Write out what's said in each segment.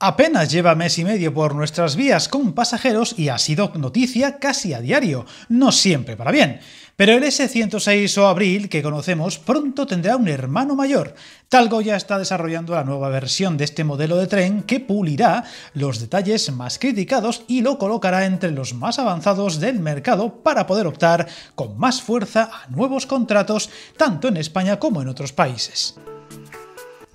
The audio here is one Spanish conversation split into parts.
Apenas lleva mes y medio por nuestras vías con pasajeros y ha sido noticia casi a diario, no siempre para bien. Pero el S106 o Abril que conocemos pronto tendrá un hermano mayor. Talgo ya está desarrollando la nueva versión de este modelo de tren que pulirá los detalles más criticados y lo colocará entre los más avanzados del mercado para poder optar con más fuerza a nuevos contratos tanto en España como en otros países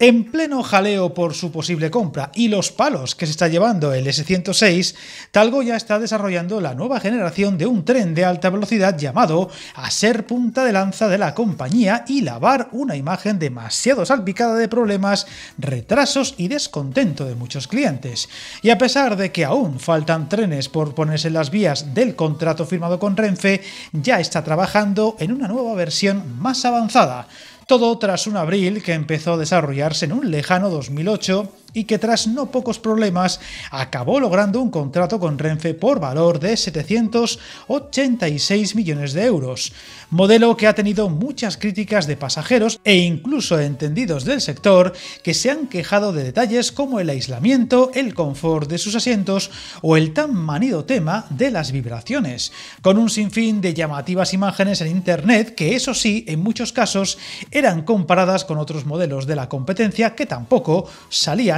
en pleno jaleo por su posible compra y los palos que se está llevando el S106, Talgo ya está desarrollando la nueva generación de un tren de alta velocidad llamado a ser punta de lanza de la compañía y lavar una imagen demasiado salpicada de problemas, retrasos y descontento de muchos clientes. Y a pesar de que aún faltan trenes por ponerse en las vías del contrato firmado con Renfe, ya está trabajando en una nueva versión más avanzada todo tras un abril que empezó a desarrollarse en un lejano 2008 y que tras no pocos problemas acabó logrando un contrato con Renfe por valor de 786 millones de euros, modelo que ha tenido muchas críticas de pasajeros e incluso entendidos del sector que se han quejado de detalles como el aislamiento, el confort de sus asientos o el tan manido tema de las vibraciones, con un sinfín de llamativas imágenes en Internet que eso sí, en muchos casos, eran comparadas con otros modelos de la competencia que tampoco salían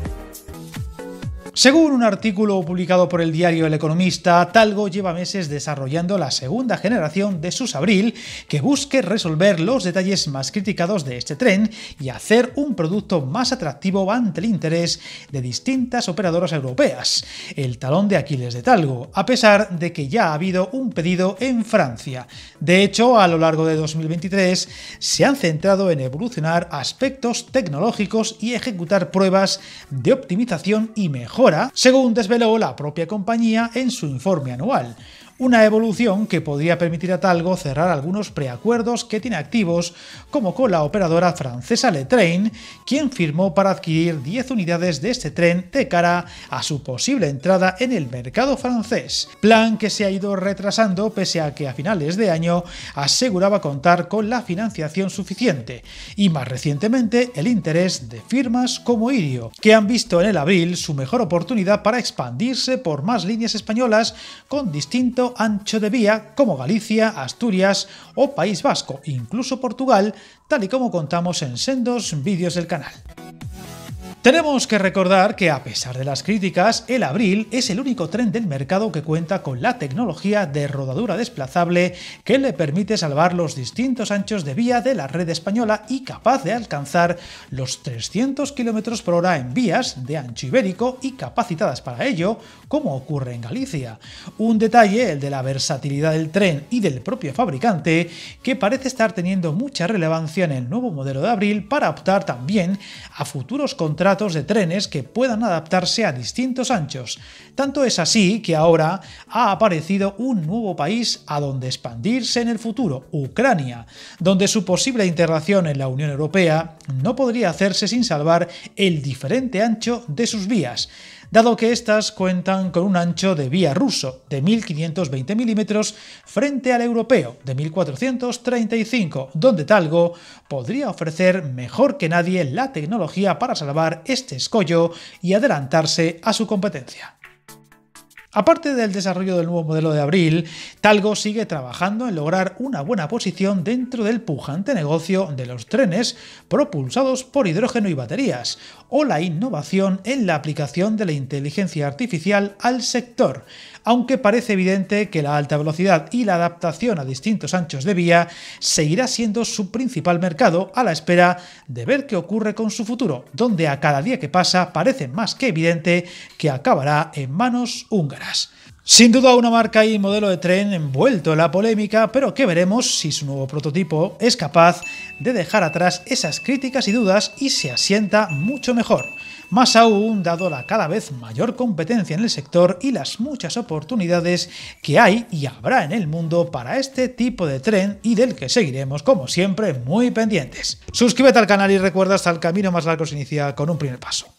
Según un artículo publicado por el diario El Economista, Talgo lleva meses desarrollando la segunda generación de sus Abril que busque resolver los detalles más criticados de este tren y hacer un producto más atractivo ante el interés de distintas operadoras europeas. El talón de Aquiles de Talgo, a pesar de que ya ha habido un pedido en Francia. De hecho, a lo largo de 2023 se han centrado en evolucionar aspectos tecnológicos y ejecutar pruebas de optimización y mejora según desveló la propia compañía en su informe anual una evolución que podría permitir a Talgo cerrar algunos preacuerdos que tiene activos, como con la operadora francesa Le Train, quien firmó para adquirir 10 unidades de este tren de cara a su posible entrada en el mercado francés, plan que se ha ido retrasando pese a que a finales de año aseguraba contar con la financiación suficiente y más recientemente el interés de firmas como Irio, que han visto en el abril su mejor oportunidad para expandirse por más líneas españolas con distinto ancho de vía como Galicia, Asturias o País Vasco, incluso Portugal, tal y como contamos en sendos vídeos del canal. Tenemos que recordar que a pesar de las críticas, el Abril es el único tren del mercado que cuenta con la tecnología de rodadura desplazable que le permite salvar los distintos anchos de vía de la red española y capaz de alcanzar los 300 km por hora en vías de ancho ibérico y capacitadas para ello, como ocurre en Galicia. Un detalle, el de la versatilidad del tren y del propio fabricante, que parece estar teniendo mucha relevancia en el nuevo modelo de Abril para optar también a futuros contratos de trenes que puedan adaptarse a distintos anchos. Tanto es así que ahora ha aparecido un nuevo país a donde expandirse en el futuro, Ucrania, donde su posible integración en la Unión Europea no podría hacerse sin salvar el diferente ancho de sus vías dado que estas cuentan con un ancho de vía ruso de 1.520 milímetros frente al europeo de 1.435, donde Talgo podría ofrecer mejor que nadie la tecnología para salvar este escollo y adelantarse a su competencia. Aparte del desarrollo del nuevo modelo de abril, Talgo sigue trabajando en lograr una buena posición dentro del pujante negocio de los trenes propulsados por hidrógeno y baterías, o la innovación en la aplicación de la inteligencia artificial al sector, aunque parece evidente que la alta velocidad y la adaptación a distintos anchos de vía seguirá siendo su principal mercado a la espera de ver qué ocurre con su futuro, donde a cada día que pasa parece más que evidente que acabará en manos húngaras. Sin duda una marca y modelo de tren envuelto en la polémica, pero que veremos si su nuevo prototipo es capaz de dejar atrás esas críticas y dudas y se asienta mucho mejor. Más aún dado la cada vez mayor competencia en el sector y las muchas oportunidades que hay y habrá en el mundo para este tipo de tren y del que seguiremos como siempre muy pendientes. Suscríbete al canal y recuerda hasta el camino más largo se inicia con un primer paso.